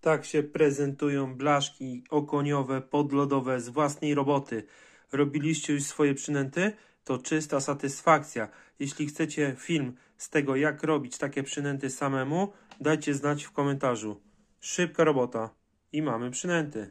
Tak się prezentują blaszki okoniowe, podlodowe z własnej roboty. Robiliście już swoje przynęty? To czysta satysfakcja. Jeśli chcecie film z tego, jak robić takie przynęty samemu, dajcie znać w komentarzu. Szybka robota i mamy przynęty.